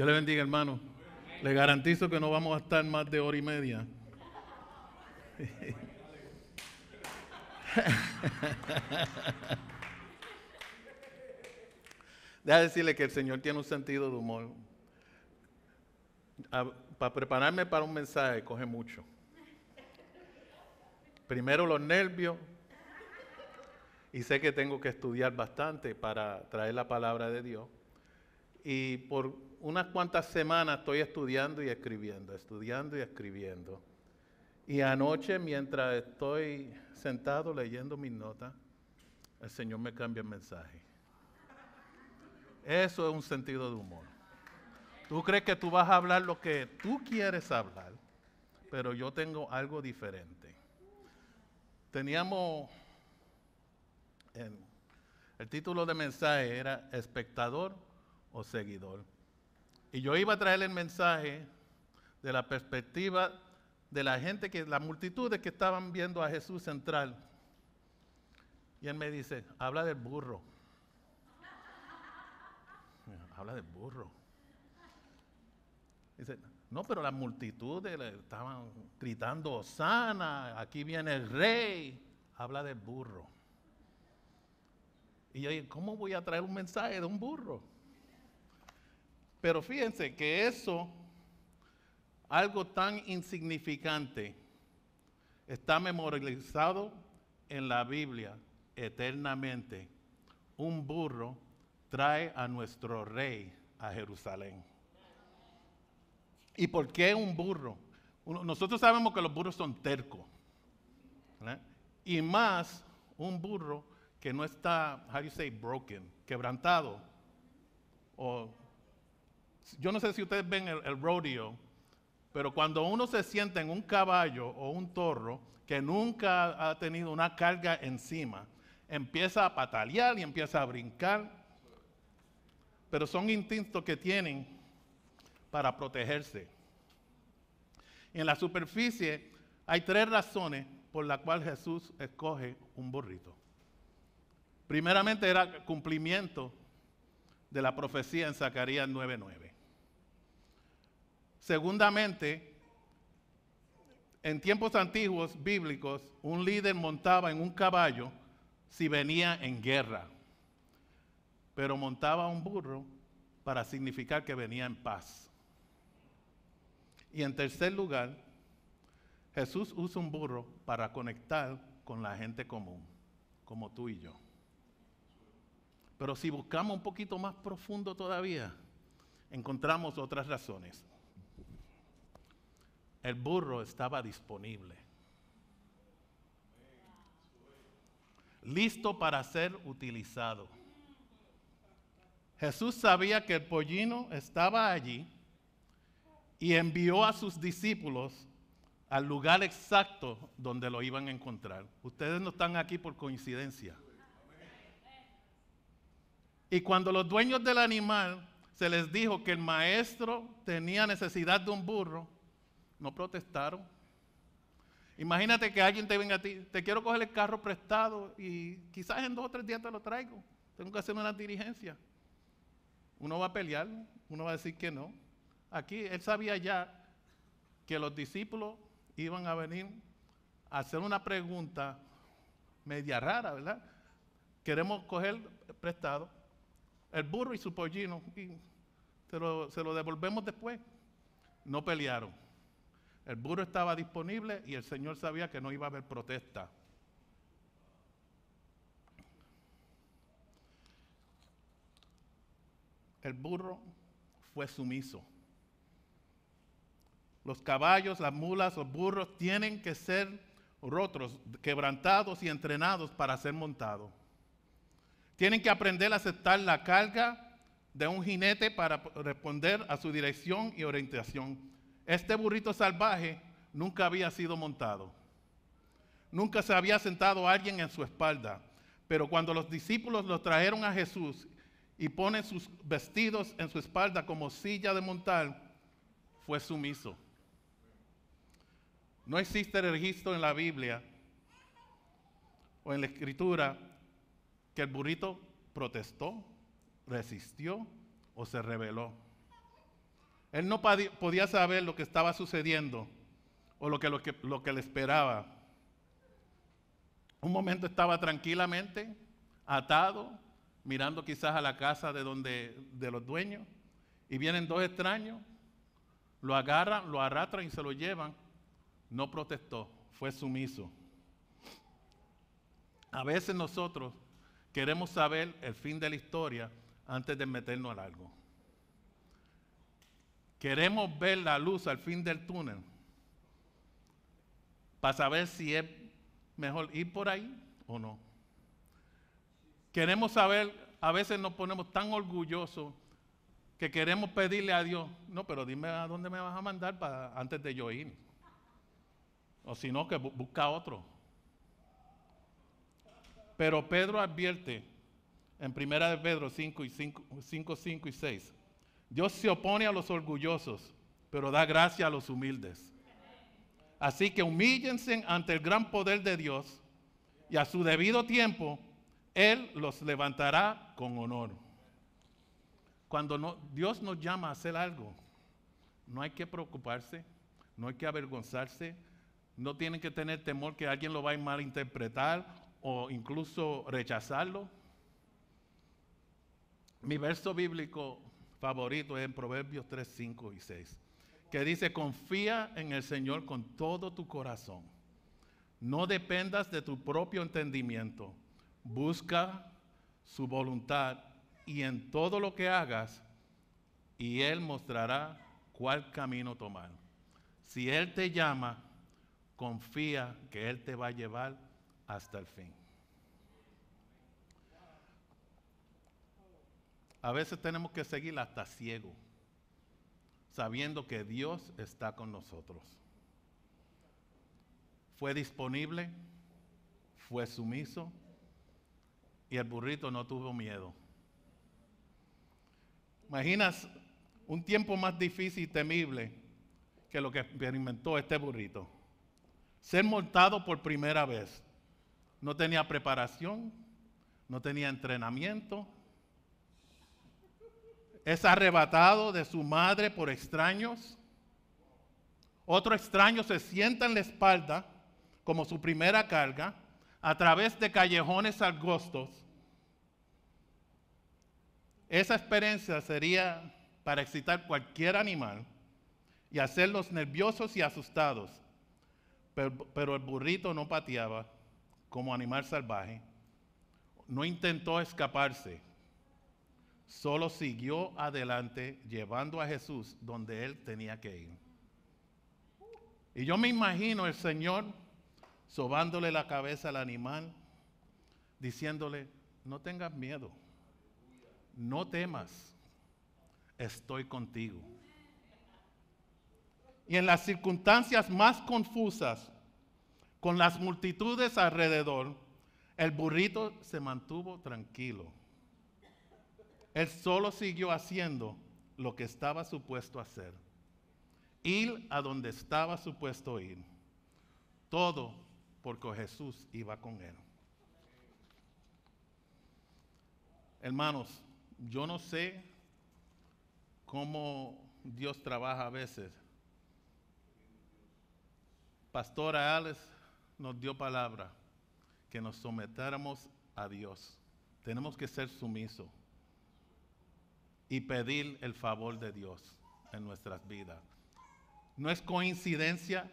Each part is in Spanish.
Yo le bendiga, hermano. Le garantizo que no vamos a estar más de hora y media. Deja decirle que el Señor tiene un sentido de humor. Ah, para prepararme para un mensaje coge mucho. Primero los nervios y sé que tengo que estudiar bastante para traer la palabra de Dios y por unas cuantas semanas estoy estudiando y escribiendo, estudiando y escribiendo. Y anoche, mientras estoy sentado leyendo mis notas, el Señor me cambia el mensaje. Eso es un sentido de humor. Tú crees que tú vas a hablar lo que tú quieres hablar, pero yo tengo algo diferente. Teníamos, el título de mensaje era Espectador o seguidor. Y yo iba a traer el mensaje de la perspectiva de la gente que, las multitudes que estaban viendo a Jesús central. Y él me dice, habla del burro. habla del burro. Dice, no, pero las multitudes estaban gritando, sana aquí viene el rey. Habla del burro. Y yo, ¿cómo voy a traer un mensaje de un burro? Pero fíjense que eso, algo tan insignificante, está memorizado en la Biblia eternamente. Un burro trae a nuestro rey a Jerusalén. ¿Y por qué un burro? Nosotros sabemos que los burros son tercos. Y más un burro que no está, how do you say, broken, quebrantado o yo no sé si ustedes ven el, rodeo, pero cuando uno se siente en un caballo o un torro que nunca ha tenido una carga encima, empieza a patalear y empieza a brincar. Pero son instintos que tienen para protegerse. En la superficie hay tres razones por las cuales Jesús escoge un burrito. Primeramente era cumplimiento de la profecía en Zacarías 9:9. Segundamente, en tiempos antiguos bíblicos, un líder montaba en un caballo si venía en guerra, pero montaba un burro para significar que venía en paz. Y en tercer lugar, Jesús usa un burro para conectar con la gente común, como tú y yo. Pero si buscamos un poquito más profundo todavía, encontramos otras razones. El burro estaba disponible, listo para ser utilizado. Jesús sabía que el pollino estaba allí y envió a sus discípulos al lugar exacto donde lo iban a encontrar. Ustedes no están aquí por coincidencia. Y cuando los dueños del animal se les dijo que el maestro tenía necesidad de un burro, no protestaron. Imagínate que alguien te venga a ti, te quiero coger el carro prestado y quizás en dos o tres días te lo traigo. Tengo que hacer una diligencia. Uno va a pelear, uno va a decir que no. Aquí él sabía ya que los discípulos iban a venir a hacer una pregunta media rara, ¿verdad? Queremos coger prestado el burro y su pollino, se lo, se lo devolvemos después. No pelearon. El burro estaba disponible y el Señor sabía que no iba a haber protesta. El burro fue sumiso. Los caballos, las mulas, los burros tienen que ser rotos, quebrantados y entrenados para ser montados. Tienen que aprender a aceptar la carga de un jinete para responder a su dirección y orientación. Este burrito salvaje nunca había sido montado. Nunca se había sentado alguien en su espalda. Pero cuando los discípulos lo trajeron a Jesús y ponen sus vestidos en su espalda como silla de montar, fue sumiso. No existe registro en la Biblia o en la Escritura el burrito protestó, resistió o se rebeló. Él no podía saber lo que estaba sucediendo o lo que, que, le esperaba. Un momento estaba tranquilamente atado, mirando quizás a la casa de, donde, de los dueños, y vienen dos extraños, lo agarran, lo arrastran y se lo llevan. No protestó, fue sumiso. A veces nosotros Queremos saber el fin de la historia antes de meternos al algo. Queremos ver la luz al fin del túnel para saber si es mejor ir por ahí o no. Queremos saber, a veces nos ponemos tan orgullosos que queremos pedirle a Dios, no, pero dime a dónde me vas a mandar para, antes de yo ir. O si no, que busca otro. Pero Pedro advierte en 1 Pedro 5 y 5, 5, 5 y 6, Dios se opone a los orgullosos, pero da gracia a los humildes. Así que humíllense ante el gran poder de Dios y a su debido tiempo Él los levantará con honor. Cuando no, Dios nos llama a hacer algo, no hay que preocuparse, no hay que avergonzarse, no tienen que tener temor que alguien lo va a malinterpretar o incluso rechazarlo. Mi verso bíblico favorito es en Proverbios 3, 5 y 6, que dice, confía en el Señor con todo tu corazón. No dependas de tu propio entendimiento. Busca su voluntad y en todo lo que hagas, y Él mostrará cuál camino tomar. Si Él te llama, confía que Él te va a llevar hasta el fin. A veces tenemos que seguir hasta ciego, sabiendo que Dios está con nosotros. Fue disponible, fue sumiso y el burrito no tuvo miedo. Imaginas un tiempo más difícil y temible que lo que experimentó este burrito. Ser montado por primera vez, no tenía preparación, no tenía entrenamiento. Es arrebatado de su madre por extraños. Otro extraño se sienta en la espalda como su primera carga a través de callejones angostos. Esa experiencia sería para excitar cualquier animal y hacerlos nerviosos y asustados. Pero, pero el burrito no pateaba como animal salvaje, no intentó escaparse, solo siguió adelante llevando a Jesús donde él tenía que ir. Y yo me imagino el Señor sobándole la cabeza al animal, diciéndole, no tengas miedo, no temas, estoy contigo. Y en las circunstancias más confusas, con las multitudes alrededor, el burrito se mantuvo tranquilo. Él solo siguió haciendo lo que estaba supuesto hacer. Ir a donde estaba supuesto ir. Todo porque Jesús iba con él. Hermanos, yo no sé cómo Dios trabaja a veces. Pastora Alex nos dio palabra, que nos sometáramos a Dios. Tenemos que ser sumisos y pedir el favor de Dios en nuestras vidas. No es coincidencia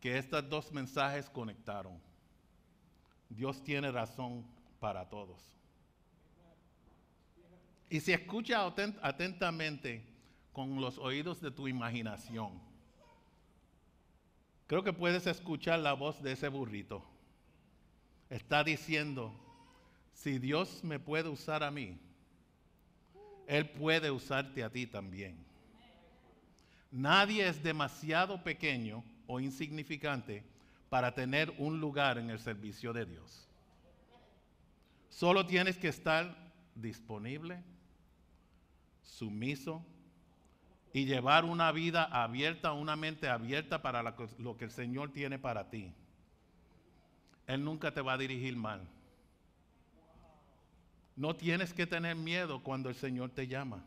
que estos dos mensajes conectaron. Dios tiene razón para todos. Y si escucha atentamente con los oídos de tu imaginación, Creo que puedes escuchar la voz de ese burrito. Está diciendo, si Dios me puede usar a mí, Él puede usarte a ti también. Nadie es demasiado pequeño o insignificante para tener un lugar en el servicio de Dios. Solo tienes que estar disponible, sumiso, y llevar una vida abierta, una mente abierta para lo que el Señor tiene para ti. Él nunca te va a dirigir mal. No tienes que tener miedo cuando el Señor te llama.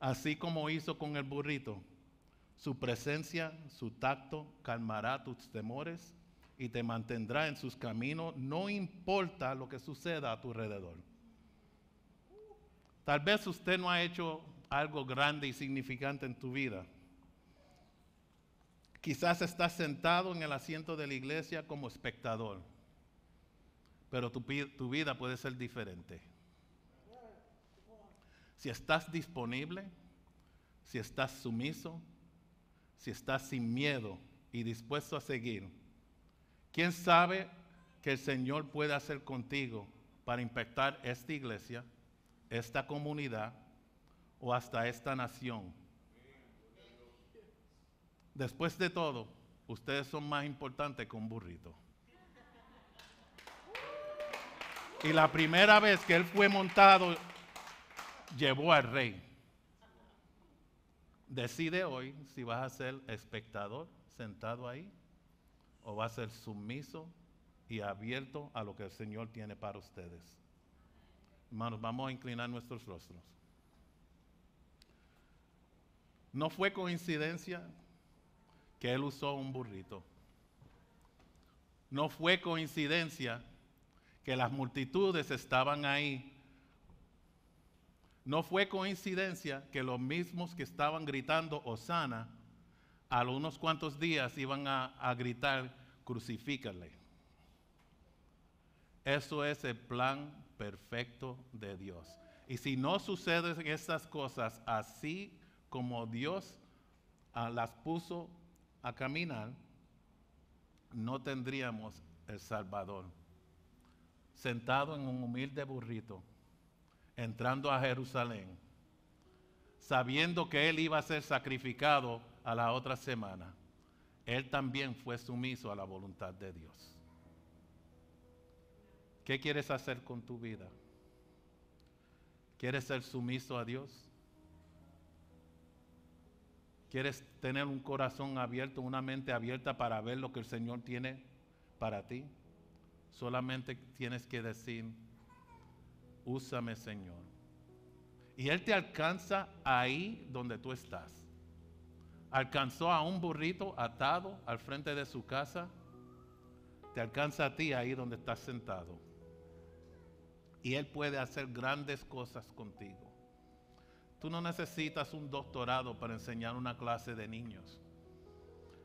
Así como hizo con el burrito, su presencia, su tacto calmará tus temores y te mantendrá en sus caminos, no importa lo que suceda a tu alrededor. Tal vez usted no ha hecho algo grande y significante en tu vida. Quizás estás sentado en el asiento de la iglesia como espectador, pero tu, vida puede ser diferente. Si estás disponible, si estás sumiso, si estás sin miedo y dispuesto a seguir, ¿quién sabe que el Señor puede hacer contigo para impactar esta iglesia, esta comunidad o hasta esta nación. Después de todo, ustedes son más importantes que un burrito. Y la primera vez que él fue montado, llevó al rey. Decide hoy si vas a ser espectador sentado ahí o vas a ser sumiso y abierto a lo que el Señor tiene para ustedes. Hermanos, vamos a inclinar nuestros rostros. No fue coincidencia que él usó un burrito. No fue coincidencia que las multitudes estaban ahí. No fue coincidencia que los mismos que estaban gritando Osana, a unos cuantos días iban a, gritar crucifícale. Eso es el plan perfecto de Dios. Y si no suceden estas cosas así como Dios ah, las puso a caminar, no tendríamos el Salvador. Sentado en un humilde burrito, entrando a Jerusalén, sabiendo que él iba a ser sacrificado a la otra semana, él también fue sumiso a la voluntad de Dios. ¿Qué quieres hacer con tu vida? ¿Quieres ser sumiso a Dios? ¿Quieres tener un corazón abierto, una mente abierta para ver lo que el Señor tiene para ti? Solamente tienes que decir, úsame Señor. Y Él te alcanza ahí donde tú estás. Alcanzó a un burrito atado al frente de su casa. Te alcanza a ti ahí donde estás sentado. Y Él puede hacer grandes cosas contigo. Tú no necesitas un doctorado para enseñar una clase de niños.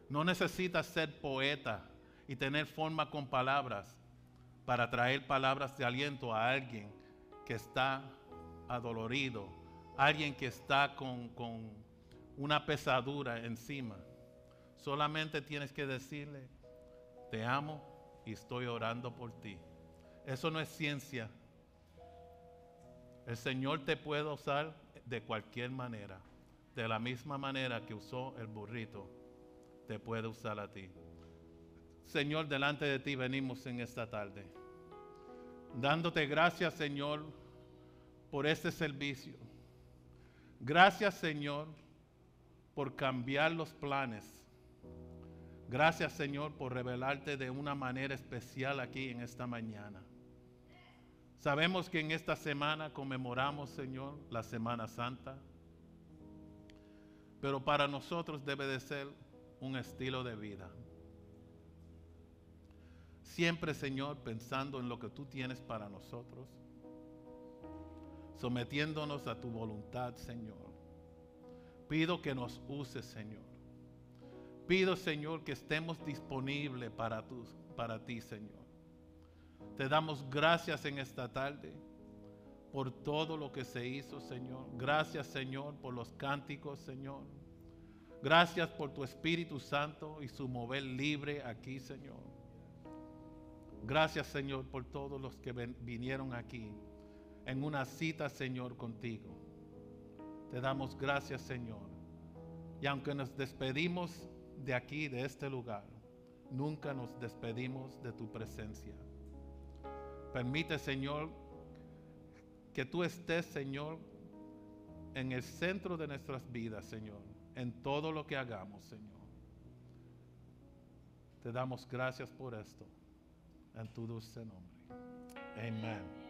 No necesitas ser poeta y tener forma con palabras para traer palabras de aliento a alguien que está adolorido, alguien que está con, con una pesadura encima. Solamente tienes que decirle, te amo y estoy orando por ti. Eso no es ciencia. El Señor te puede usar de cualquier manera. De la misma manera que usó el burrito, te puede usar a ti. Señor, delante de ti venimos en esta tarde. Dándote gracias, Señor, por este servicio. Gracias, Señor, por cambiar los planes. Gracias, Señor, por revelarte de una manera especial aquí en esta mañana. Sabemos que en esta semana conmemoramos, Señor, la Semana Santa, pero para nosotros debe de ser un estilo de vida. Siempre, Señor, pensando en lo que tú tienes para nosotros, sometiéndonos a tu voluntad, Señor. Pido que nos uses, Señor. Pido, Señor, que estemos disponibles para, para ti, Señor. Te damos gracias en esta tarde por todo lo que se hizo, Señor. Gracias, Señor, por los cánticos, Señor. Gracias por tu Espíritu Santo y su mover libre aquí, Señor. Gracias, Señor, por todos los que vinieron aquí en una cita, Señor, contigo. Te damos gracias, Señor. Y aunque nos despedimos de aquí, de este lugar, nunca nos despedimos de tu presencia. Permite, Señor, que tú estés, Señor, en el centro de nuestras vidas, Señor, en todo lo que hagamos, Señor. Te damos gracias por esto, en tu dulce nombre. Amén.